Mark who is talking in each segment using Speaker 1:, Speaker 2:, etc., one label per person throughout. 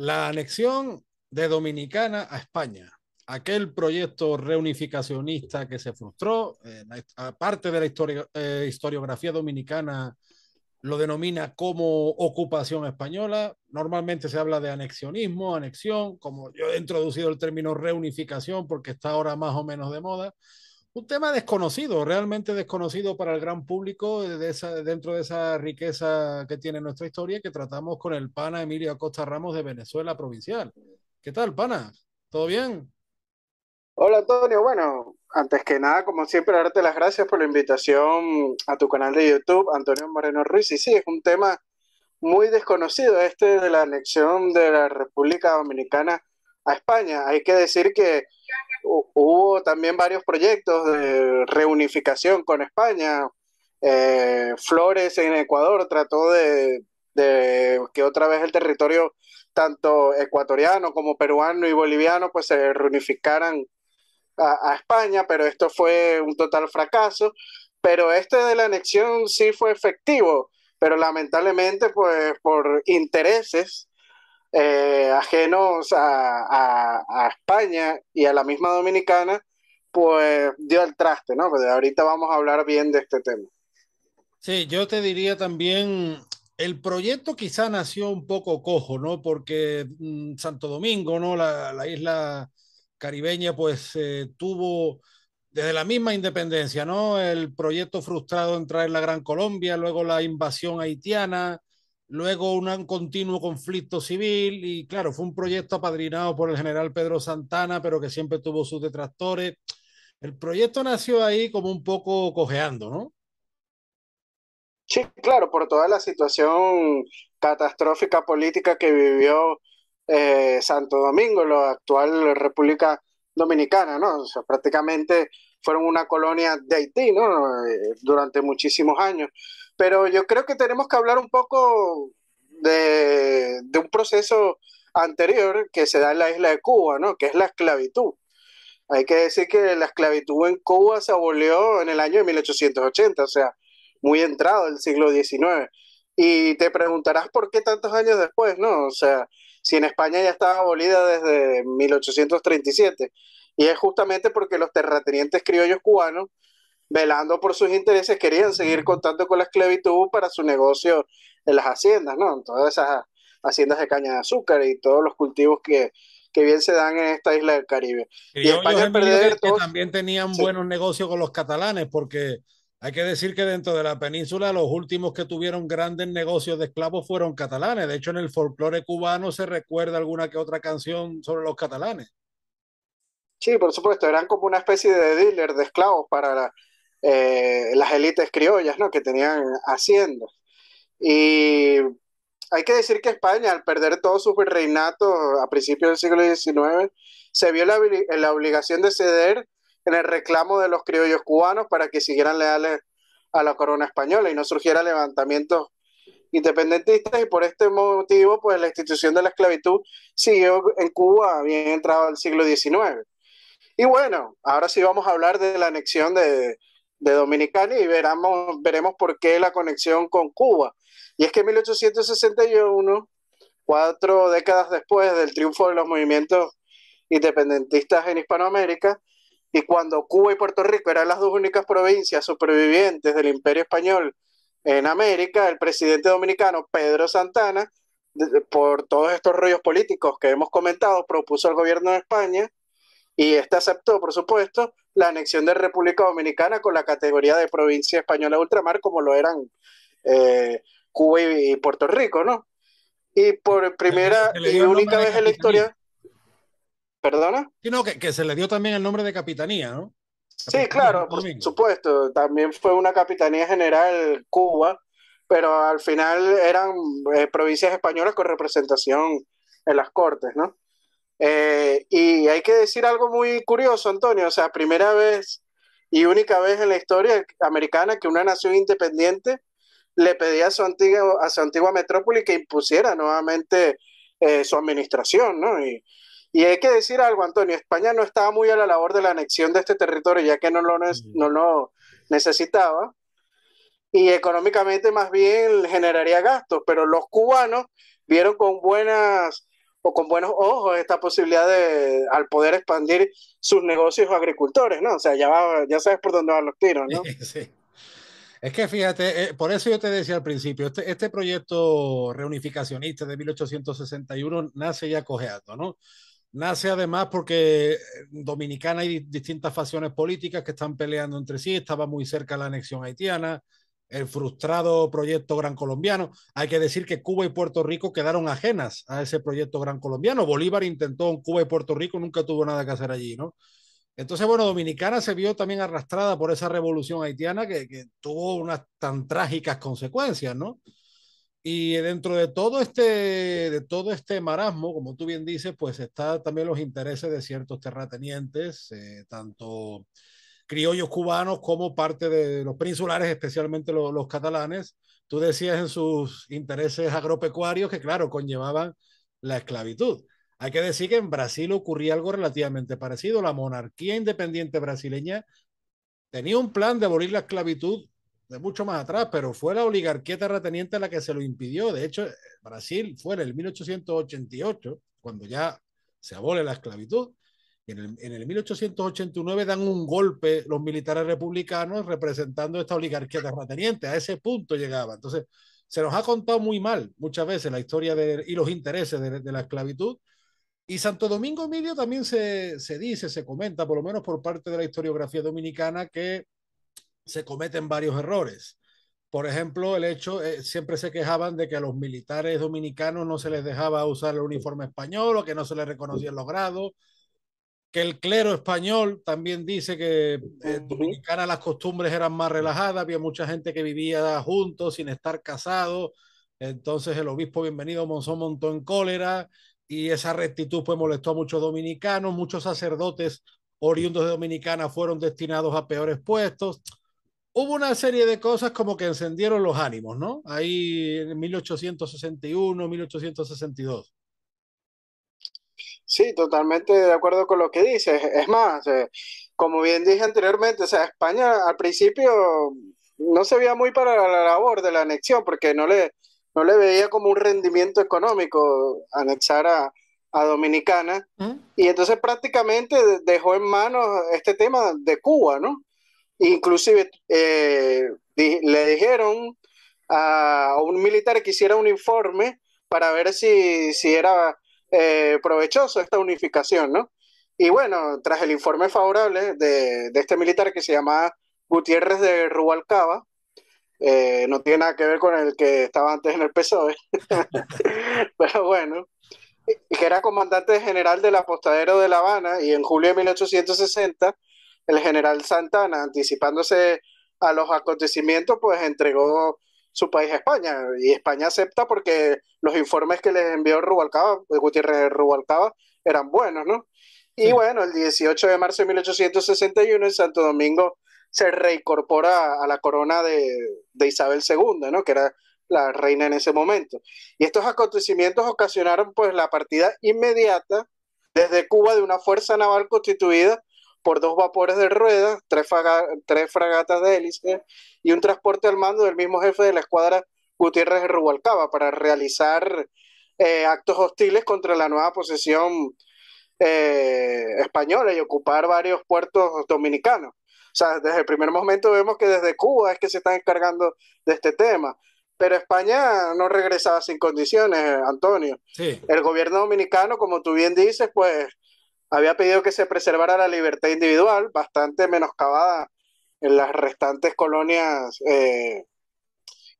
Speaker 1: La anexión de Dominicana a España. Aquel proyecto reunificacionista que se frustró, eh, aparte de la historia, eh, historiografía dominicana, lo denomina como ocupación española. Normalmente se habla de anexionismo, anexión, como yo he introducido el término reunificación porque está ahora más o menos de moda un tema desconocido, realmente desconocido para el gran público de esa, dentro de esa riqueza que tiene nuestra historia que tratamos con el pana Emilio Acosta Ramos de Venezuela Provincial. ¿Qué tal, pana? ¿Todo bien?
Speaker 2: Hola, Antonio. Bueno, antes que nada, como siempre, darte las gracias por la invitación a tu canal de YouTube, Antonio Moreno Ruiz. Y sí, es un tema muy desconocido este de la anexión de la República Dominicana a España. Hay que decir que hubo también varios proyectos de reunificación con España. Eh, Flores en Ecuador trató de, que otra vez el territorio, tanto ecuatoriano como peruano y boliviano, pues se reunificaran a, España, pero esto fue un total fracaso. Pero este de la anexión sí fue efectivo, pero lamentablemente, pues por intereses eh, ajenos a, a, a, España y a la misma Dominicana, pues dio el traste, ¿no? Pero pues ahorita vamos a hablar bien de este tema.
Speaker 1: Sí, yo te diría también, el proyecto quizá nació un poco cojo, ¿no? Porque mm, Santo Domingo, ¿no? La, la isla caribeña, pues eh, tuvo desde la misma independencia, ¿no? El proyecto frustrado de entrar en la Gran Colombia, luego la invasión haitiana, luego un continuo conflicto civil y claro, fue un proyecto apadrinado por el general Pedro Santana, pero que siempre tuvo sus detractores. El proyecto nació ahí como un poco cojeando, ¿no?
Speaker 2: Sí, claro, por toda la situación catastrófica política que vivió eh, Santo Domingo, la actual República Dominicana, ¿no? O sea, prácticamente fueron una colonia de Haití, ¿no? Eh, durante muchísimos años pero yo creo que tenemos que hablar un poco de, de, un proceso anterior que se da en la isla de Cuba, ¿no? Que es la esclavitud. Hay que decir que la esclavitud en Cuba se abolió en el año de 1880, o sea, muy entrado el siglo XIX. Y te preguntarás por qué tantos años después, ¿no? O sea, si en España ya estaba abolida desde 1837. Y es justamente porque los terratenientes criollos cubanos velando por sus intereses, querían seguir contando con la esclavitud para su negocio en las haciendas, ¿no? En todas esas haciendas de caña de azúcar y todos los cultivos que, bien se dan en esta isla del Caribe. Y, que,
Speaker 1: también tenían buenos negocios con los catalanes, porque hay que decir que dentro de la península los últimos que tuvieron grandes negocios de esclavos fueron catalanes. De hecho, en el folclore cubano se recuerda alguna que otra canción sobre los catalanes.
Speaker 2: Sí, por supuesto, eran como una especie de dealer de esclavos para la, eh, las élites criollas ¿no? que tenían haciendo Y hay que decir que España, al perder todo su reinatos a principios del siglo XIX, se vio la, la obligación de ceder en el reclamo de los criollos cubanos para que siguieran leales a la corona española y no surgiera levantamientos independentistas y por este motivo pues la institución de la esclavitud siguió en Cuba bien entrado al siglo XIX. Y bueno, ahora sí vamos a hablar de la anexión de, de Dominicana y veramos, veremos por qué la conexión con Cuba. Y es que en 1861, cuatro décadas después del triunfo de los movimientos independentistas en Hispanoamérica, y cuando Cuba y Puerto Rico eran las dos únicas provincias supervivientes del imperio español en América, el presidente dominicano Pedro Santana, por todos estos rollos políticos que hemos comentado, propuso al gobierno de España y este aceptó, por supuesto, la anexión de República Dominicana con la categoría de provincia española ultramar, como lo eran eh, Cuba y, Puerto Rico, ¿no? Y por primera y única vez en la historia. ¿Perdona?
Speaker 1: que, se le dio también el nombre de capitanía, ¿no?
Speaker 2: sí, claro, por supuesto. También fue una capitanía general Cuba, pero al final eran eh, provincias españolas con representación en las cortes, ¿no? Eh, y hay que decir algo muy curioso, Antonio, o sea, primera vez y única vez en la historia americana que una nación independiente le pedía a su antigua, a su antigua metrópoli que impusiera nuevamente eh, su administración, ¿no? Y, y, hay que decir algo, Antonio, España no estaba muy a la labor de la anexión de este territorio, ya que no lo, mm. no lo necesitaba, y económicamente más bien generaría gastos, pero los cubanos vieron con buenas o con buenos ojos esta posibilidad de al poder expandir sus negocios agricultores, ¿no? O sea, ya, va, ya sabes por dónde van los tiros, ¿no? Sí.
Speaker 1: Es que fíjate, eh, por eso yo te decía al principio, este, este proyecto reunificacionista de 1861 nace ya cojeando, ¿no? Nace además porque eh, Dominicana hay distintas facciones políticas que están peleando entre sí, estaba muy cerca la anexión haitiana, el frustrado proyecto gran colombiano. Hay que decir que Cuba y Puerto Rico quedaron ajenas a ese proyecto gran colombiano. Bolívar intentó en Cuba y Puerto Rico, nunca tuvo nada que hacer allí, ¿no? Entonces, bueno, Dominicana se vio también arrastrada por esa revolución haitiana que, tuvo unas tan trágicas consecuencias, ¿no? Y dentro de todo este, de todo este marasmo, como tú bien dices, pues está también los intereses de ciertos terratenientes, eh, tanto criollos cubanos como parte de los peninsulares, especialmente los, catalanes. Tú decías en sus intereses agropecuarios que, claro, conllevaban la esclavitud. Hay que decir que en Brasil ocurría algo relativamente parecido. La monarquía independiente brasileña tenía un plan de abolir la esclavitud de mucho más atrás, pero fue la oligarquía terrateniente la que se lo impidió. De hecho, Brasil fue en el 1888, cuando ya se abole la esclavitud, en el, en el 1889 dan un golpe los militares republicanos representando esta oligarquía terrateniente. A ese punto llegaba. Entonces, se nos ha contado muy mal muchas veces la historia de, y los intereses de, de la esclavitud. Y Santo Domingo Emilio también se, se, dice, se comenta, por lo menos por parte de la historiografía dominicana, que se cometen varios errores. Por ejemplo, el hecho, eh, siempre se quejaban de que a los militares dominicanos no se les dejaba usar el uniforme español o que no se les reconocían los grados que el clero español también dice que en eh, Dominicana las costumbres eran más relajadas, había mucha gente que vivía juntos sin estar casado, entonces el obispo bienvenido Monzón montó en cólera y esa rectitud pues molestó a muchos dominicanos, muchos sacerdotes oriundos de Dominicana fueron destinados a peores puestos. Hubo una serie de cosas como que encendieron los ánimos, ¿no? Ahí en 1861, 1862.
Speaker 2: Sí, totalmente de acuerdo con lo que dices. Es más, eh, como bien dije anteriormente, o sea, España al principio no se veía muy para la labor de la anexión porque no le, no le veía como un rendimiento económico anexar a, Dominicana. Y entonces prácticamente dejó en manos este tema de Cuba, ¿no? Inclusive eh, le dijeron a, un militar que hiciera un informe para ver si, si era eh, provechoso esta unificación, ¿no? Y bueno, tras el informe favorable de, este militar que se llama Gutiérrez de Rubalcaba, eh, no tiene nada que ver con el que estaba antes en el PSOE, pero bueno, que era comandante general del apostadero de La Habana y en julio de 1860 el general Santana, anticipándose a los acontecimientos, pues entregó su país España. Y España acepta porque los informes que les envió Rubalcaba, Gutiérrez Rubalcaba, eran buenos, ¿no? Y bueno, el 18 de marzo de 1861 en Santo Domingo se reincorpora a la corona de, de Isabel II, ¿no? Que era la reina en ese momento. Y estos acontecimientos ocasionaron pues la partida inmediata desde Cuba de una fuerza naval constituida por dos vapores de ruedas, tres, fragatas de hélice y un transporte al mando del mismo jefe de la escuadra Gutiérrez de Rubalcaba para realizar eh, actos hostiles contra la nueva posesión eh, española y ocupar varios puertos dominicanos. O sea, desde el primer momento vemos que desde Cuba es que se están encargando de este tema. Pero España no regresaba sin condiciones, Antonio. Sí. El gobierno dominicano, como tú bien dices, pues había pedido que se preservara la libertad individual, bastante menoscabada en las restantes colonias eh,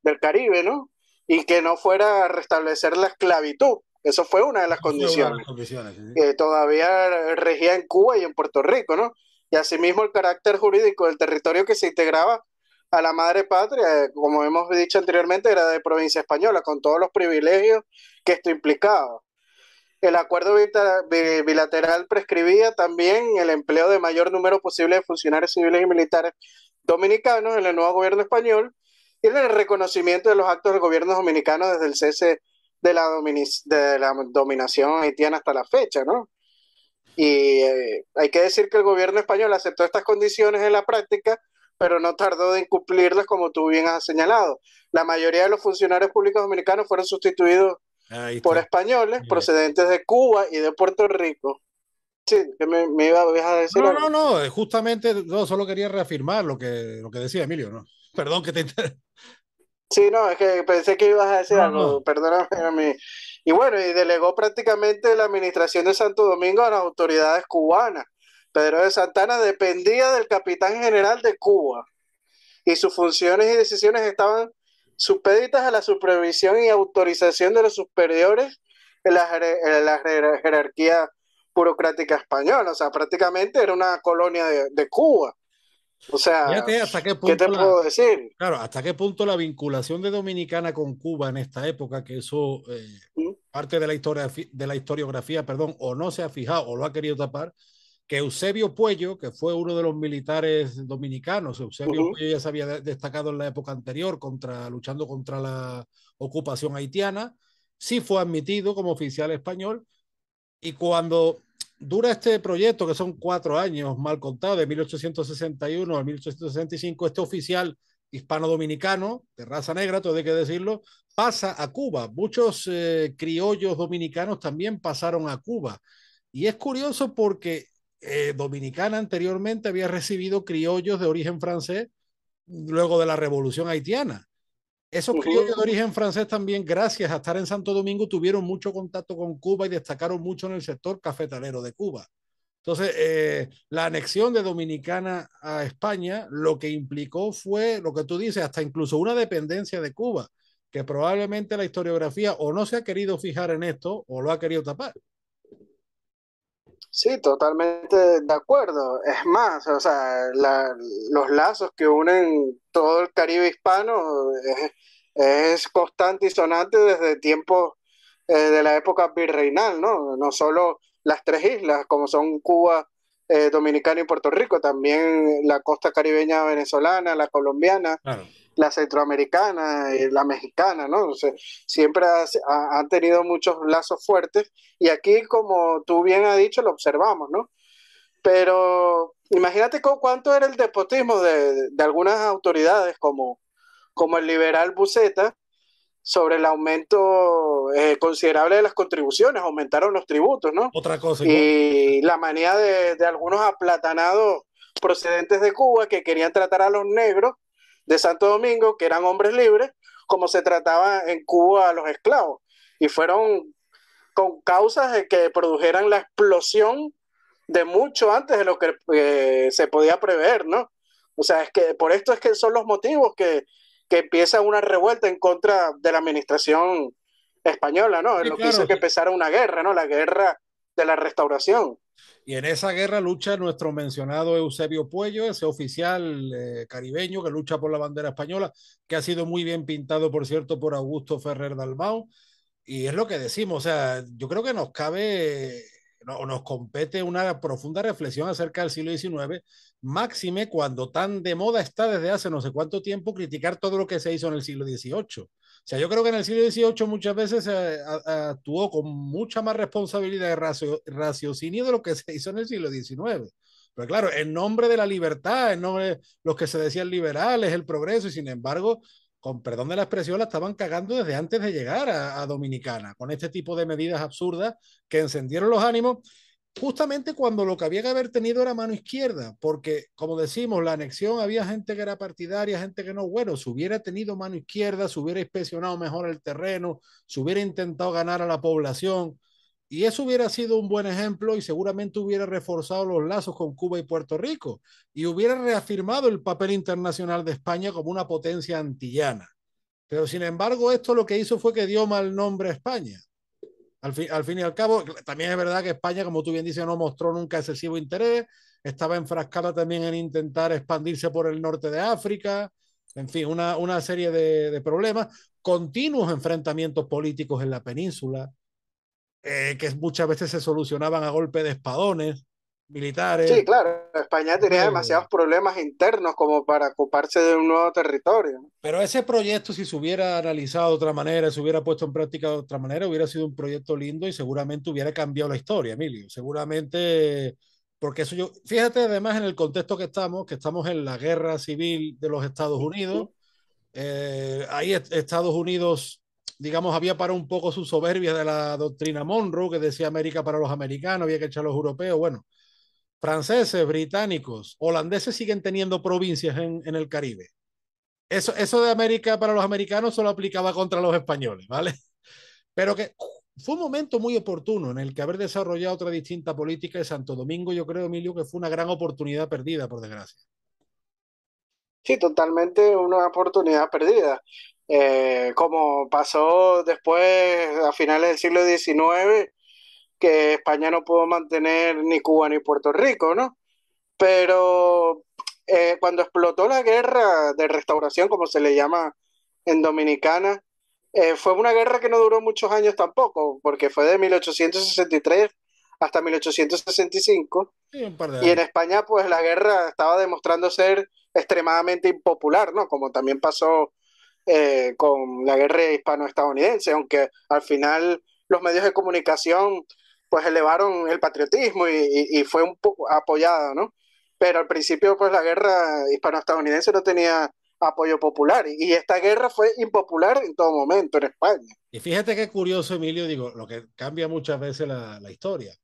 Speaker 2: del Caribe, ¿no? Y que no fuera a restablecer la esclavitud. Eso fue una de las condiciones, que eh, todavía regía en Cuba y en Puerto Rico, ¿no? Y asimismo el carácter jurídico del territorio que se integraba a la madre patria, eh, como hemos dicho anteriormente, era de provincia española, con todos los privilegios que esto implicaba. El acuerdo bilateral prescribía también el empleo de mayor número posible de funcionarios civiles y militares dominicanos en el nuevo gobierno español y el reconocimiento de los actos del gobierno dominicano desde el cese de la, de la dominación haitiana hasta la fecha, ¿no? Y eh, hay que decir que el gobierno español aceptó estas condiciones en la práctica, pero no tardó en cumplirlas como tú bien has señalado. La mayoría de los funcionarios públicos dominicanos fueron sustituidos por españoles procedentes de Cuba y de Puerto Rico. Sí, me, me iba a decir. No, no,
Speaker 1: no, eh, justamente, solo quería reafirmar lo que, lo que decía Emilio, ¿no? Perdón que te.
Speaker 2: Sí, no, es que pensé que ibas a decir algo, perdóname a mí. Y bueno, y delegó prácticamente la administración de Santo Domingo a las autoridades cubanas. Pedro de Santana dependía del capitán general de Cuba y sus funciones y decisiones estaban supeditas a la supervisión y autorización de los superiores en la, jerarquía burocrática española. O sea, prácticamente era una colonia de, de Cuba. O sea, ¿hasta qué, te puedo decir?
Speaker 1: Claro, ¿hasta qué punto la vinculación de Dominicana con Cuba en esta época, que eso eh, mm. parte de la, historia, de la historiografía, perdón, o no se ha fijado o lo ha querido tapar, que Eusebio Puello, que fue uno de los militares dominicanos, Eusebio Puello ya se había destacado en la época anterior contra, luchando contra la ocupación haitiana, sí fue admitido como oficial español y cuando dura este proyecto, que son cuatro años mal contados, de 1861 a 1865, este oficial hispano-dominicano, de raza negra, todo hay que decirlo, pasa a Cuba. Muchos eh, criollos dominicanos también pasaron a Cuba. Y es curioso porque eh, dominicana anteriormente había recibido criollos de origen francés luego de la revolución haitiana. Esos criollos de origen francés también, gracias a estar en Santo Domingo, tuvieron mucho contacto con Cuba y destacaron mucho en el sector cafetalero de Cuba. Entonces, eh, la anexión de Dominicana a España lo que implicó fue lo que tú dices, hasta incluso una dependencia de Cuba, que probablemente la historiografía o no se ha querido fijar en esto o lo ha querido tapar.
Speaker 2: Sí, totalmente de acuerdo. Es más, o sea, la, los lazos que unen todo el Caribe hispano es, constante y sonante desde tiempos eh, de la época virreinal, ¿no? No solo las tres islas, como son Cuba, eh, Dominicana y Puerto Rico, también la costa caribeña venezolana, la colombiana la centroamericana, y eh, la mexicana, ¿no? siempre han tenido muchos lazos fuertes y aquí, como tú bien has dicho, lo observamos, ¿no? Pero imagínate cuánto era el despotismo de, de algunas autoridades como, como el liberal Buceta sobre el aumento eh, considerable de las contribuciones, aumentaron los tributos, ¿no? Otra cosa. Y la manía de, de, algunos aplatanados procedentes de Cuba que querían tratar a los negros de Santo Domingo, que eran hombres libres, como se trataba en Cuba a los esclavos. Y fueron con causas de que produjeran la explosión de mucho antes de lo que eh, se podía prever, ¿no? O sea, es que por esto es que son los motivos que, empieza una revuelta en contra de la administración española, ¿no? lo que hizo que empezara una guerra, ¿no? La guerra de la restauración.
Speaker 1: Y en esa guerra lucha nuestro mencionado Eusebio Puello, ese oficial eh, caribeño que lucha por la bandera española, que ha sido muy bien pintado, por cierto, por Augusto Ferrer Dalmau. Y es lo que decimos, o sea, yo creo que nos cabe o nos compete una profunda reflexión acerca del siglo XIX, máxime cuando tan de moda está desde hace no sé cuánto tiempo criticar todo lo que se hizo en el siglo XVIII. O sea, yo creo que en el siglo XVIII muchas veces se eh, actuó con mucha más responsabilidad y raciocinio de lo que se hizo en el siglo XIX. Pero claro, en nombre de la libertad, en nombre de los que se decían liberales, el progreso, y sin embargo, con perdón de la expresión, la estaban cagando desde antes de llegar a Dominicana, con este tipo de medidas absurdas que encendieron los ánimos justamente cuando lo que había que haber tenido era mano izquierda, porque como decimos, la anexión había gente que era partidaria, gente que no, bueno, si hubiera tenido mano izquierda, se hubiera inspeccionado mejor el terreno, se hubiera intentado ganar a la población, y eso hubiera sido un buen ejemplo y seguramente hubiera reforzado los lazos con Cuba y Puerto Rico, y hubiera reafirmado el papel internacional de España como una potencia antillana. Pero sin embargo, esto lo que hizo fue que dio mal nombre a España al, fin y al cabo, también es verdad que España, como tú bien dices, no mostró nunca excesivo interés, estaba enfrascada también en intentar expandirse por el norte de África, en fin, una, serie de, problemas, continuos enfrentamientos políticos en la península, eh, que muchas veces se solucionaban a golpe de espadones militares. Sí,
Speaker 2: claro, España tenía eh, demasiados problemas internos como para ocuparse de un nuevo territorio.
Speaker 1: Pero ese proyecto, si se hubiera analizado de otra manera, se hubiera puesto en práctica de otra manera, hubiera sido un proyecto lindo y seguramente hubiera cambiado la historia, Emilio. Seguramente, porque eso yo, fíjate además en el contexto que estamos, que estamos en la guerra civil de los Estados Unidos. Eh, ahí Estados Unidos digamos, había parado un poco su soberbia de la doctrina Monroe, que decía América para los americanos, había que echar a los europeos. Bueno, franceses, británicos, holandeses siguen teniendo provincias en, el Caribe. Eso, eso de América para los americanos solo aplicaba contra los españoles, ¿vale? Pero que fue un momento muy oportuno en el que haber desarrollado otra distinta política de Santo Domingo, yo
Speaker 2: creo, Emilio, que fue una
Speaker 1: gran oportunidad perdida, por desgracia.
Speaker 2: Sí, totalmente una oportunidad perdida. Eh, como pasó después, a finales del siglo XIX, que España no pudo mantener ni Cuba ni Puerto Rico, ¿no? Pero eh, cuando explotó la guerra de restauración, como se le llama en Dominicana, eh, fue una guerra que no duró muchos años tampoco, porque fue de 1863 hasta 1865.
Speaker 1: y en
Speaker 2: España, pues la guerra estaba demostrando ser extremadamente impopular, ¿no? Como también pasó eh, con la guerra hispano-estadounidense, aunque al final los medios de comunicación pues elevaron el patriotismo y, fue un poco apoyado, ¿no? Pero al principio, pues la guerra hispano-estadounidense no tenía apoyo popular y esta guerra fue impopular en todo momento en España.
Speaker 1: Y fíjate qué curioso, Emilio, digo, lo que cambia muchas veces la, historia.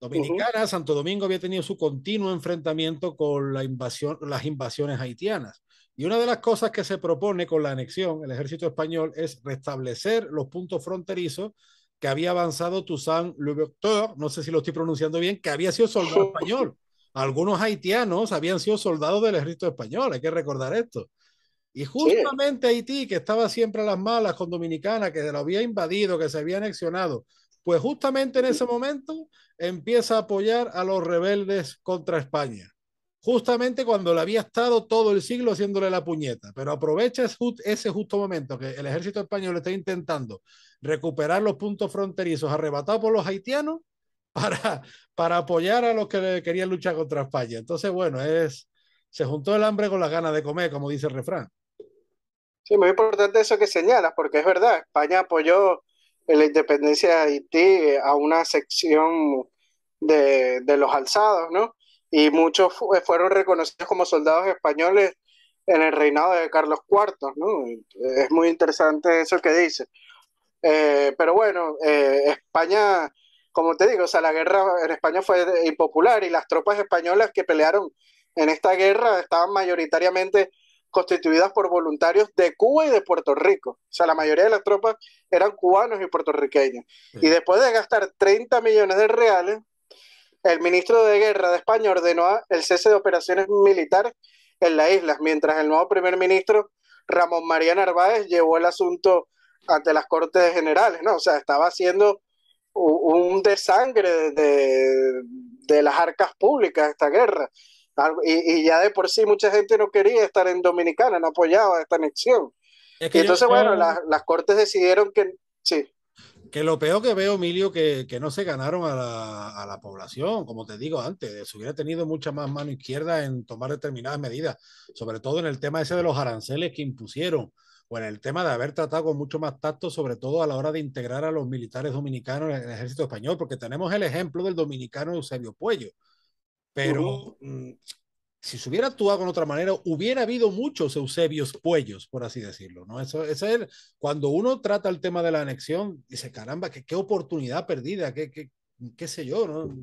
Speaker 1: Dominicana, Santo Domingo había tenido su continuo enfrentamiento con la invasión, las invasiones haitianas. Y una de las cosas que se propone con la anexión, el ejército español, es restablecer los puntos fronterizos que había avanzado Toussaint Louverture, no sé si lo estoy pronunciando bien, que había sido soldado español. Algunos haitianos habían sido soldados del ejército español, hay que recordar esto. Y justamente Haití, que estaba siempre a las malas con Dominicana, que lo había invadido, que se había anexionado, pues justamente en ese momento empieza a apoyar a los rebeldes contra España justamente cuando le había estado todo el siglo haciéndole la puñeta. Pero aprovecha ese justo momento que el ejército español está intentando recuperar los puntos fronterizos arrebatados por los haitianos para, para apoyar a los que querían luchar contra España. Entonces, bueno, es, se juntó el hambre con las ganas de comer, como dice el refrán.
Speaker 2: Sí, muy importante eso que señalas, porque es verdad, España apoyó en la independencia de Haití eh, a una sección de los alzados, ¿no? y muchos eh, fueron reconocidos como soldados españoles en el reinado de Carlos IV, ¿no? Es muy interesante eso que dice. Eh, pero bueno, eh, España, como te digo, o sea, la guerra en España fue impopular y las tropas españolas que pelearon en esta guerra estaban mayoritariamente constituidas por voluntarios de Cuba y de Puerto Rico. O sea, la mayoría de las tropas eran cubanos y puertorriqueños. Y después de gastar 30 millones de reales, el ministro de Guerra de España ordenó el cese de operaciones militares en las islas, mientras el nuevo primer ministro, Ramón María Narváez, llevó el asunto ante las Cortes Generales, ¿no? O sea, estaba haciendo un desangre de, de las arcas públicas esta guerra. Y, ya de por sí mucha gente no quería estar en Dominicana, no apoyaba esta anexión. y entonces, bueno, las Cortes decidieron que... Sí
Speaker 1: que lo peor que veo, Emilio, que, que no se ganaron a la, a la, población, como te digo antes, se hubiera tenido mucha más mano izquierda en tomar determinadas medidas, sobre todo en el tema ese de los aranceles que impusieron, o en el tema de haber tratado con mucho más tacto, sobre todo a la hora de integrar a los militares dominicanos en el ejército español, porque tenemos el ejemplo del dominicano Eusebio Puello, pero si se hubiera actuado de otra manera, hubiera habido muchos Eusebios Puellos, por así decirlo, ¿no? Eso, es, cuando uno trata el tema de la anexión, dice, caramba, qué, qué oportunidad perdida, qué, qué, qué, sé yo, ¿no?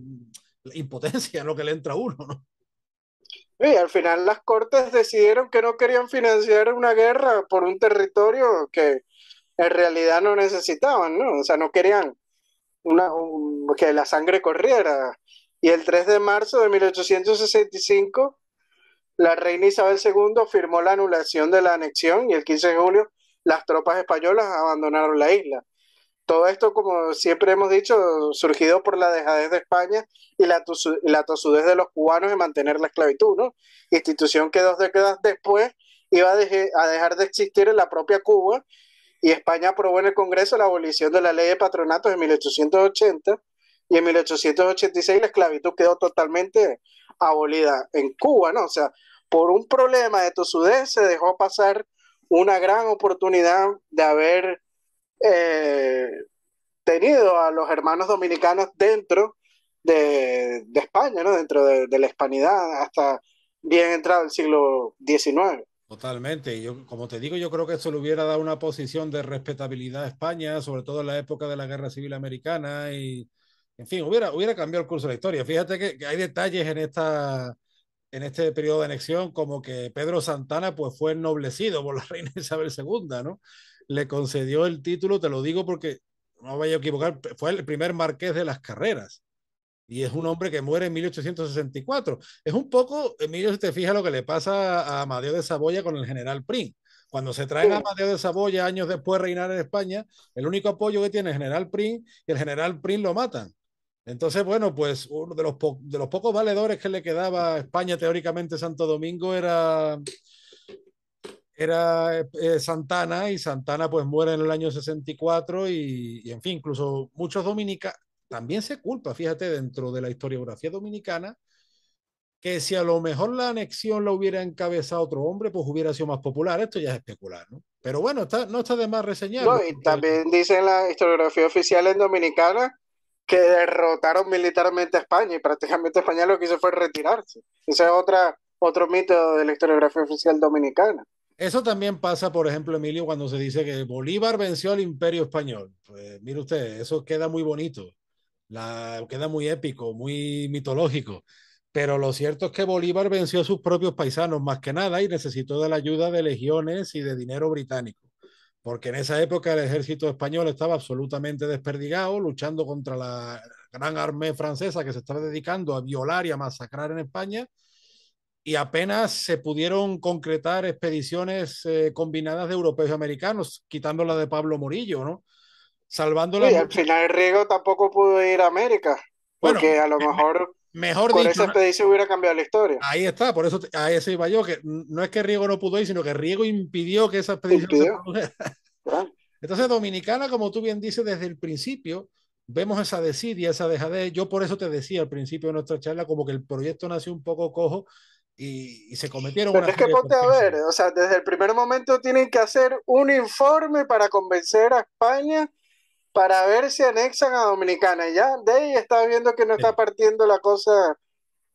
Speaker 1: La impotencia, lo que le entra a uno, ¿no?
Speaker 2: Y al final las cortes decidieron que no querían financiar una guerra por un territorio que en realidad no necesitaban, ¿no? O sea, no querían una, que la sangre corriera. Y el 3 de marzo de 1865 la reina Isabel II firmó la anulación de la anexión y el 15 de julio las tropas españolas abandonaron la isla. Todo esto, como siempre hemos dicho, surgido por la dejadez de España y la, tosudez de los cubanos en mantener la esclavitud, ¿no? Institución que dos décadas después iba a, dejar de existir en la propia Cuba y España aprobó en el Congreso la abolición de la ley de patronatos en 1880 y en 1886 la esclavitud quedó totalmente abolida en Cuba, ¿no? O sea, por un problema de tosudez se dejó pasar una gran oportunidad de haber eh, tenido a los hermanos dominicanos dentro de, España, ¿no? dentro de, la hispanidad, hasta bien entrado el siglo XIX.
Speaker 1: Totalmente, yo, como te digo, yo creo que eso le hubiera dado una posición de respetabilidad a España, sobre todo en la época de la Guerra Civil Americana, y en fin, hubiera, hubiera cambiado el curso de la historia. Fíjate que hay detalles en esta, en este periodo de anexión como que Pedro Santana pues fue ennoblecido por la reina Isabel II, ¿no? Le concedió el título, te lo digo porque no vaya a equivocar, fue el primer marqués de las carreras. Y es un hombre que muere en 1864. Es un poco, Emilio, si te fijas lo que le pasa a Amadeo de Saboya con el general Prim. Cuando se trae a Amadeo de Saboya años después de reinar en España, el único apoyo que tiene el general Prim, y el general Prim lo matan. Entonces, bueno, pues uno de los, pocos valedores que le quedaba a España, teóricamente Santo Domingo, era, era eh, eh, Santana, y Santana pues muere en el año 64 y, en fin, incluso muchos dominicanos, también se culpa, fíjate, dentro de la historiografía dominicana, que si a lo mejor la anexión la hubiera encabezado otro hombre, pues hubiera sido más popular. Esto ya es especular, ¿no? Pero bueno, no está de más reseñar. y
Speaker 2: también dice la historiografía oficial en Dominicana que derrotaron militarmente a España y prácticamente España lo que hizo fue retirarse. Ese es otra, otro mito de la historiografía oficial dominicana.
Speaker 1: Eso también pasa, por ejemplo, Emilio, cuando se dice que Bolívar venció al imperio español. Pues mire usted, eso queda muy bonito, queda muy épico, muy mitológico. Pero lo cierto es que Bolívar venció a sus propios paisanos más que nada y necesitó de la ayuda de legiones y de dinero británico porque en esa época el ejército español estaba absolutamente desperdigado, luchando contra la gran armée francesa que se estaba dedicando a violar y a masacrar en España, y apenas se pudieron concretar expediciones eh, combinadas de europeos y americanos, quitando la de Pablo Morillo, ¿no? Salvando Y al final
Speaker 2: Riego tampoco pudo ir a América, porque a lo mejor Mejor dicho. esa expedición hubiera cambiado la historia.
Speaker 1: Ahí está, por eso ese iba yo, que no es que Riego no pudo ir, sino que Riego impidió que esa expedición. Entonces, Dominicana, como tú bien dices, desde el principio vemos esa desidia, esa dejadez. Yo por eso te decía al principio de nuestra charla, como que el proyecto nació un poco cojo y, se cometieron. Pero es que ponte a ver,
Speaker 2: o sea, desde el primer momento tienen que hacer un informe para convencer a España para ver si anexan a Dominicana. ya de ahí está viendo que no está partiendo la cosa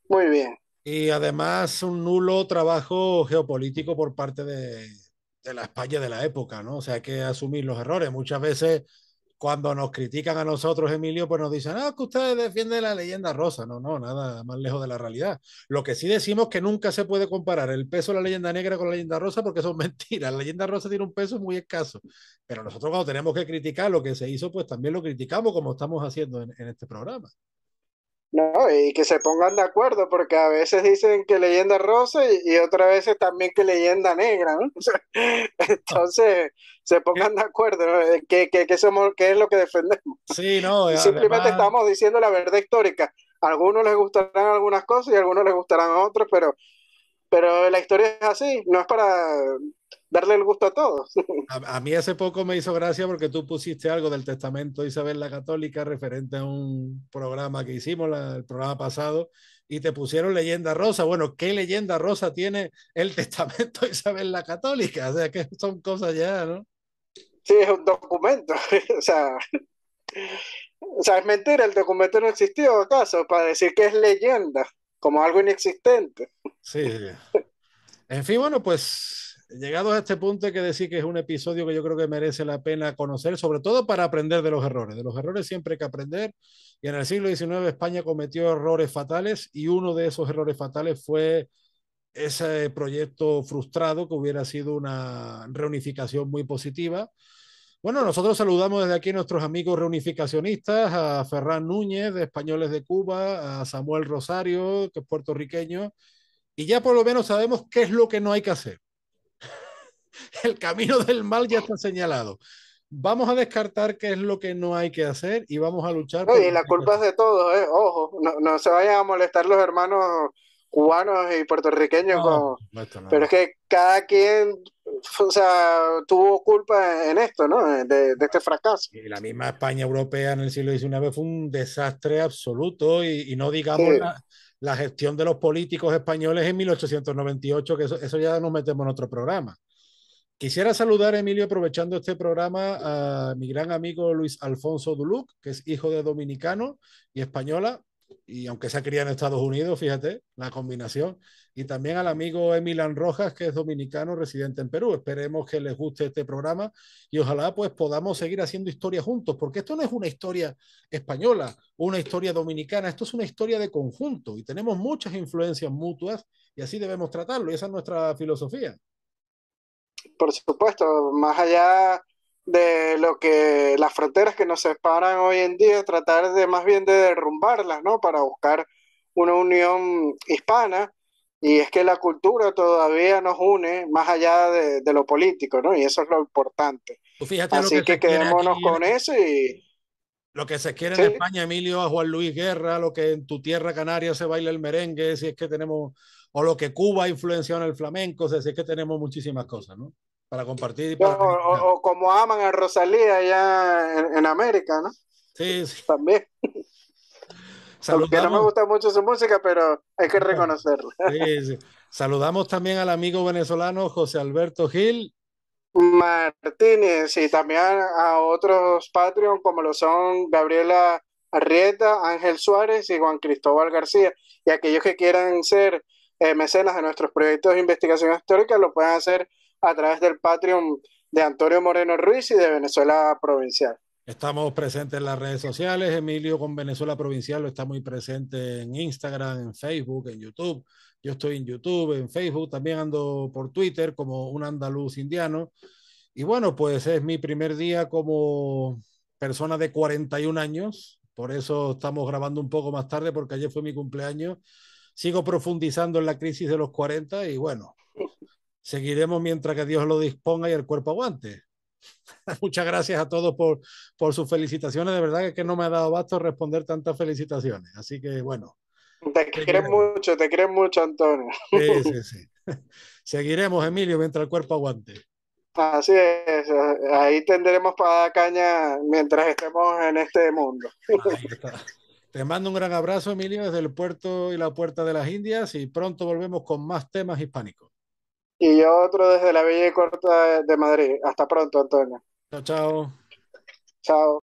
Speaker 2: muy bien.
Speaker 1: Y además un nulo trabajo geopolítico por parte de, de la España de la época, ¿no? O sea, hay que asumir los errores. Muchas veces cuando nos critican a nosotros, Emilio, pues nos dicen, ah, que ustedes defienden la leyenda rosa. No, no, nada más lejos de la realidad. Lo que sí decimos que nunca se puede comparar el peso de la leyenda negra con la leyenda rosa porque son mentiras. La leyenda rosa tiene un peso muy escaso. Pero nosotros cuando tenemos que criticar lo que se hizo, pues también lo criticamos como estamos haciendo en, en este programa.
Speaker 2: No, y que se pongan de acuerdo, porque a veces dicen que leyenda rosa y, otras veces también que leyenda negra, Entonces, se pongan de acuerdo, que ¿Qué, somos, es lo que defendemos? Sí, no. simplemente estamos diciendo la verdad histórica. A algunos les gustarán algunas cosas y a algunos les gustarán otros pero pero la historia es así, no es para darle el gusto a todos.
Speaker 1: A, mí hace poco me hizo gracia porque tú pusiste algo del testamento Isabel la Católica referente a un programa que hicimos, el programa pasado, y te pusieron leyenda rosa. Bueno, ¿qué leyenda rosa tiene el testamento Isabel la Católica? O sea, que son cosas ya, ¿no?
Speaker 2: Sí, es un documento. o sea, o sea, es mentira, el documento no existió, ¿acaso? Para decir que es leyenda como algo inexistente.
Speaker 1: Sí. En fin, bueno, pues llegados a este punto hay que decir que es un episodio que yo creo que merece la pena conocer, sobre todo para aprender de los errores. De los errores siempre hay que aprender. Y en el siglo XIX España cometió errores fatales y uno de esos errores fatales fue ese proyecto frustrado que hubiera sido una reunificación muy positiva bueno, nosotros saludamos desde aquí a nuestros amigos reunificacionistas, a Ferran Núñez, de Españoles de Cuba, a Samuel Rosario, que es puertorriqueño, y ya por lo menos sabemos qué es lo que no hay que hacer. El camino del mal ya está señalado. Vamos a descartar qué es lo que no hay que hacer y vamos a luchar. y la culpa
Speaker 2: es de todos, eh. ojo, no, se vayan a molestar los hermanos cubanos y puertorriqueños. Pero es que cada quien o sea, tuvo culpa en esto, ¿no? De, este fracaso. Y la
Speaker 1: misma España europea en el siglo XIX fue un desastre absoluto y, no digamos la, gestión de los políticos españoles en 1898, que eso, eso, ya nos metemos en otro programa. Quisiera saludar, Emilio, aprovechando este programa, a mi gran amigo Luis Alfonso Duluc, que es hijo de dominicano y española, y aunque se ha criado en Estados Unidos, fíjate la combinación. Y también al amigo Emilan Rojas, que es dominicano residente en Perú. Esperemos que les guste este programa y ojalá pues podamos seguir haciendo historia juntos, porque esto no es una historia española una historia dominicana, esto es una historia de conjunto y tenemos muchas influencias mutuas y así debemos tratarlo esa es nuestra filosofía.
Speaker 2: Por supuesto, más allá de lo que las fronteras que nos separan hoy en día, tratar de más bien de derrumbarlas, ¿no? Para buscar una unión hispana. Y es que la cultura todavía nos une más allá de, lo político, ¿no? Y eso es lo importante. Así que, quedémonos con eso y...
Speaker 1: Lo que se quiere en España, Emilio, a Juan Luis Guerra, lo que en tu tierra canaria se baila el merengue, si es que tenemos, o lo que Cuba influenció en el flamenco, si es que tenemos muchísimas cosas, ¿no?
Speaker 2: para compartir. o, como aman a Rosalía allá en, América, ¿no? Sí, sí. También. Aunque no me gusta mucho su música, pero hay que reconocerla.
Speaker 1: Saludamos también al amigo venezolano José Alberto Gil.
Speaker 2: Martínez y también a otros Patreon como lo son Gabriela Arrieta, Ángel Suárez y Juan Cristóbal García. Y aquellos que quieran ser eh, mecenas de nuestros proyectos de investigación histórica lo pueden hacer a través del Patreon de Antonio Moreno Ruiz y de Venezuela Provincial.
Speaker 1: Estamos presentes en las redes sociales. Emilio con Venezuela Provincial está muy presente en Instagram, en Facebook, en YouTube. Yo estoy en YouTube, en Facebook. También ando por Twitter como un andaluz indiano. Y bueno, pues es mi primer día como persona de 41 años. Por eso estamos grabando un poco más tarde porque ayer fue mi cumpleaños. Sigo profundizando en la crisis de los 40 y bueno, seguiremos mientras que Dios lo disponga y el cuerpo aguante. Muchas gracias a todos por, por sus felicitaciones. De verdad que no me ha dado basto responder tantas felicitaciones. Así que bueno.
Speaker 2: Te crees mucho, te crees mucho, Antonio. Sí, sí, sí.
Speaker 1: Seguiremos, Emilio, mientras el cuerpo aguante.
Speaker 2: Así es, ahí tendremos para caña mientras estemos en este mundo.
Speaker 1: Te mando un gran abrazo, Emilio, desde el puerto y la puerta de las Indias y pronto volvemos con más temas hispánicos.
Speaker 2: Y yo otro desde la Villa y Corta de Madrid. Hasta pronto, Antonio.
Speaker 1: Chao, chao. Chao.